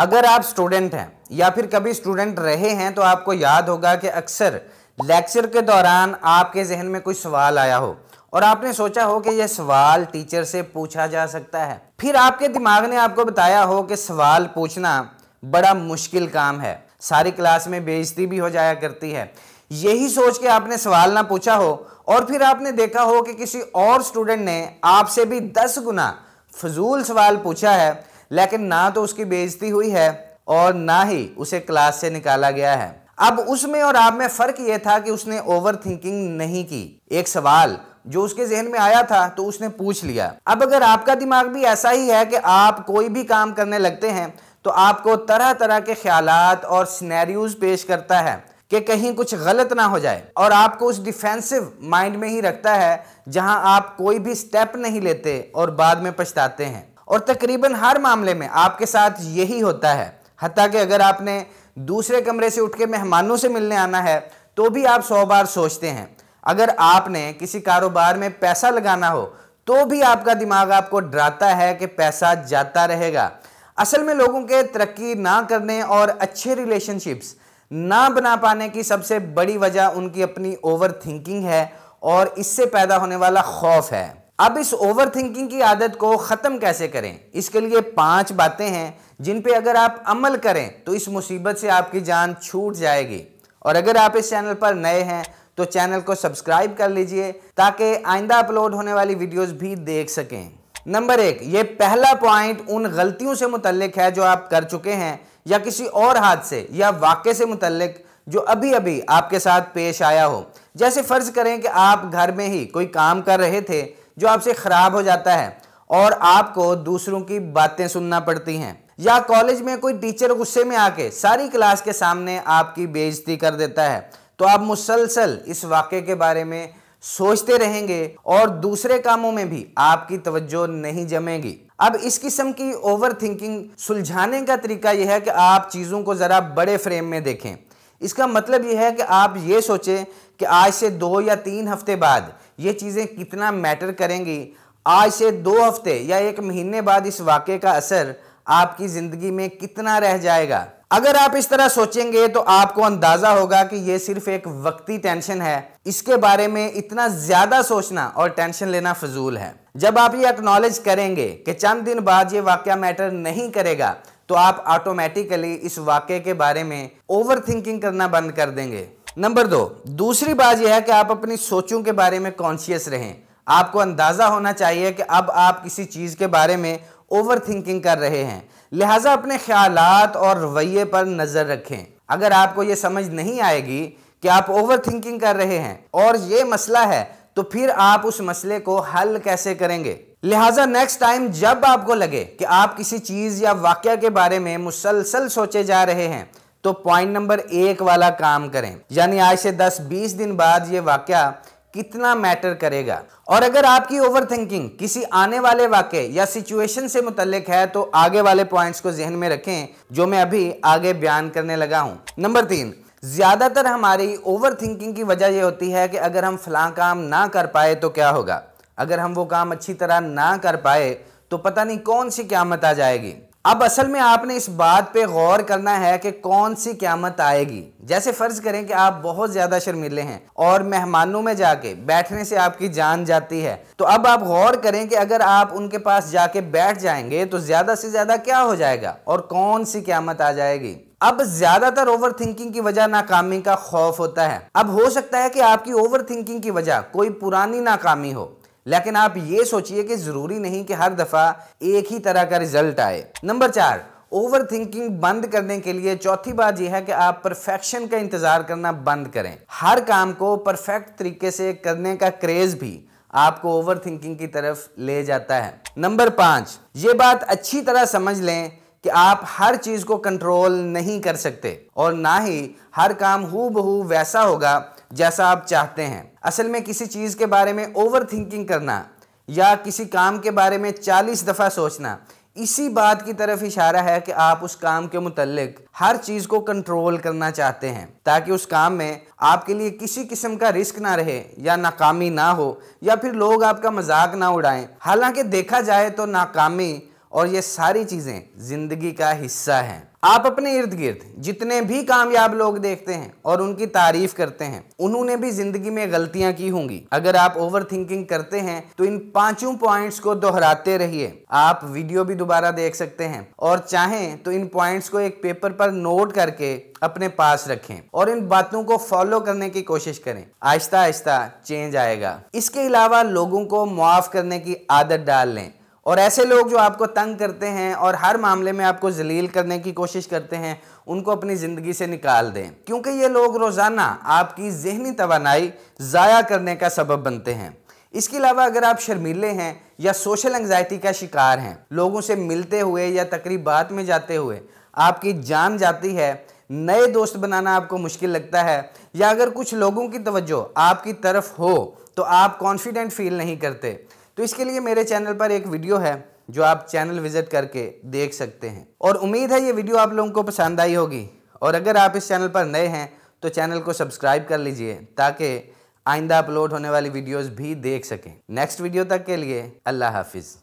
अगर आप स्टूडेंट हैं या फिर कभी स्टूडेंट रहे हैं तो आपको याद होगा कि अक्सर लेक्चर के दौरान आपके जहन में कोई सवाल आया हो और आपने सोचा हो कि यह सवाल टीचर से पूछा जा सकता है फिर आपके दिमाग ने आपको बताया हो कि सवाल पूछना बड़ा मुश्किल काम है सारी क्लास में बेइज्जती भी हो जाया करती है यही सोच के आपने सवाल ना पूछा हो और फिर आपने देखा हो कि किसी और स्टूडेंट ने आपसे भी दस गुना फजूल सवाल पूछा है लेकिन ना तो उसकी बेजती हुई है और ना ही उसे क्लास से निकाला गया है अब उसमें और आप में फर्क यह था कि उसने ओवर थिंकिंग नहीं की एक सवाल जो उसके जहन में आया था तो उसने पूछ लिया अब अगर आपका दिमाग भी ऐसा ही है कि आप कोई भी काम करने लगते हैं तो आपको तरह तरह के ख्याल और स्नैरियोज पेश करता है कि कहीं कुछ गलत ना हो जाए और आपको उस डिफेंसिव माइंड में ही रखता है जहां आप कोई भी स्टेप नहीं लेते और बाद में पछताते हैं और तकरीबन हर मामले में आपके साथ यही होता है हती कि अगर आपने दूसरे कमरे से उठ के मेहमानों से मिलने आना है तो भी आप सौ बार सोचते हैं अगर आपने किसी कारोबार में पैसा लगाना हो तो भी आपका दिमाग आपको डराता है कि पैसा जाता रहेगा असल में लोगों के तरक्की ना करने और अच्छे रिलेशनशिप्स ना बना पाने की सबसे बड़ी वजह उनकी अपनी ओवर थिंकिंग है और इससे पैदा होने वाला खौफ है अब इस ओवर थिंकिंग की आदत को ख़त्म कैसे करें इसके लिए पांच बातें हैं जिन पे अगर आप अमल करें तो इस मुसीबत से आपकी जान छूट जाएगी और अगर आप इस चैनल पर नए हैं तो चैनल को सब्सक्राइब कर लीजिए ताकि आइंदा अपलोड होने वाली वीडियोस भी देख सकें नंबर एक ये पहला पॉइंट उन गलतियों से मुतलक है जो आप कर चुके हैं या किसी और हादसे या वाक्य से मुतलक जो अभी अभी आपके साथ पेश आया हो जैसे फ़र्ज़ करें कि आप घर में ही कोई काम कर रहे थे जो आपसे ख़राब हो जाता है और आपको दूसरों की बातें सुनना पड़ती हैं या कॉलेज में कोई टीचर गुस्से में आके सारी क्लास के सामने आपकी बेइज्जती कर देता है तो आप मुसलसल इस वाक्य के बारे में सोचते रहेंगे और दूसरे कामों में भी आपकी तवज्जो नहीं जमेगी अब इस किस्म की ओवर थिंकिंग सुलझाने का तरीका यह है कि आप चीज़ों को ज़रा बड़े फ्रेम में देखें इसका मतलब यह है कि आप ये सोचें कि आज से दो या तीन हफ्ते बाद ये चीज़ें कितना मैटर करेंगी आज से दो हफ्ते या एक महीने बाद इस वाक्य का असर आपकी ज़िंदगी में कितना रह जाएगा अगर आप इस तरह सोचेंगे तो आपको अंदाज़ा होगा कि ये सिर्फ एक वक्ती टेंशन है इसके बारे में इतना ज़्यादा सोचना और टेंशन लेना फजूल है जब आप ये एक्नॉलेज करेंगे कि चंद दिन बाद ये वाक्य मैटर नहीं करेगा तो आप ऑटोमेटिकली इस वाक्य के बारे में ओवर थिंकिंग करना बंद कर देंगे नंबर दो दूसरी बात यह है कि आप अपनी सोचों के बारे में कॉन्शियस रहें आपको अंदाज़ा होना चाहिए कि अब आप किसी चीज़ के बारे में ओवर थिंकिंग कर रहे हैं लिहाजा अपने ख्याल और रवैये पर नज़र रखें अगर आपको ये समझ नहीं आएगी कि आप ओवर थिंकिंग कर रहे हैं और ये मसला है तो फिर आप उस मसले को हल कैसे करेंगे लिहाजा नेक्स्ट टाइम जब आपको लगे कि आप किसी चीज़ या वाक्य के बारे में मुसलसल सोचे जा रहे हैं तो पॉइंट नंबर एक वाला काम करें यानी आज से 10-20 दिन बाद ये वाक्य कितना मैटर करेगा और अगर आपकी ओवर किसी आने वाले वाक्य या सिचुएशन से मुतलिक है तो आगे वाले पॉइंट्स को जहन में रखें जो मैं अभी आगे बयान करने लगा हूं नंबर तीन ज़्यादातर हमारी ओवर थिंकिंग की वजह यह होती है कि अगर हम फला काम ना कर पाए तो क्या होगा अगर हम वो काम अच्छी तरह ना कर पाए तो पता नहीं कौन सी क्यामत आ जाएगी अब असल में आपने इस बात पे गौर करना है कि कौन सी क्यामत आएगी जैसे फ़र्ज़ करें कि आप बहुत ज़्यादा शर्मिले हैं और मेहमानों में जाके बैठने से आपकी जान जाती है तो अब आप गौर करें कि अगर आप उनके पास जाके बैठ जाएंगे तो ज़्यादा से ज़्यादा क्या हो जाएगा और कौन सी क्यामत आ जाएगी अब ज्यादातर ओवर थिंकिंग की वजह नाकामी का खौफ होता है अब हो सकता है कि आपकी ओवर थिंकिंग की वजह कोई पुरानी नाकामी हो लेकिन आप ये सोचिए कि ज़रूरी नहीं कि हर दफ़ा एक ही तरह का रिजल्ट आए नंबर चार ओवर थिंकिंग बंद करने के लिए चौथी बात यह है कि आप परफेक्शन का इंतज़ार करना बंद करें हर काम को परफेक्ट तरीके से करने का क्रेज़ भी आपको ओवर थिंकिंग की तरफ ले जाता है नंबर पांच ये बात अच्छी तरह समझ लें कि आप हर चीज़ को कंट्रोल नहीं कर सकते और ना ही हर काम हु वैसा होगा जैसा आप चाहते हैं असल में किसी चीज़ के बारे में ओवर थिंकिंग करना या किसी काम के बारे में चालीस दफ़ा सोचना इसी बात की तरफ इशारा है कि आप उस काम के मुतलक हर चीज़ को कंट्रोल करना चाहते हैं ताकि उस काम में आपके लिए किसी किस्म का रिस्क ना रहे या नाकामी ना हो या फिर लोग आपका मजाक ना उड़ाएं हालांकि देखा जाए तो नाकामी और ये सारी चीज़ें ज़िंदगी का हिस्सा हैं आप अपने इर्द गिर्द जितने भी कामयाब लोग देखते हैं और उनकी तारीफ करते हैं उन्होंने भी ज़िंदगी में गलतियां की होंगी अगर आप ओवर थिंकिंग करते हैं तो इन पांचों पॉइंट्स को दोहराते रहिए आप वीडियो भी दोबारा देख सकते हैं और चाहें तो इन पॉइंट्स को एक पेपर पर नोट करके अपने पास रखें और इन बातों को फॉलो करने की कोशिश करें आहिस्ता आहिस्ता चेंज आएगा इसके अलावा लोगों को मुआफ़ करने की आदत डाल लें और ऐसे लोग जो आपको तंग करते हैं और हर मामले में आपको जलील करने की कोशिश करते हैं उनको अपनी ज़िंदगी से निकाल दें क्योंकि ये लोग रोज़ाना आपकी जहनी तोानाई ज़ाया करने का सबब बनते हैं इसके अलावा अगर आप शर्मीले हैं या सोशल एंगजाइटी का शिकार हैं लोगों से मिलते हुए या तकरीबात में जाते हुए आपकी जान जाती है नए दोस्त बनाना आपको मुश्किल लगता है या अगर कुछ लोगों की तवज्जो आपकी तरफ हो तो आप कॉन्फिडेंट फील नहीं करते तो इसके लिए मेरे चैनल पर एक वीडियो है जो आप चैनल विजिट करके देख सकते हैं और उम्मीद है ये वीडियो आप लोगों को पसंद आई होगी और अगर आप इस चैनल पर नए हैं तो चैनल को सब्सक्राइब कर लीजिए ताकि आइंदा अपलोड होने वाली वीडियोस भी देख सकें नेक्स्ट वीडियो तक के लिए अल्लाह हाफिज़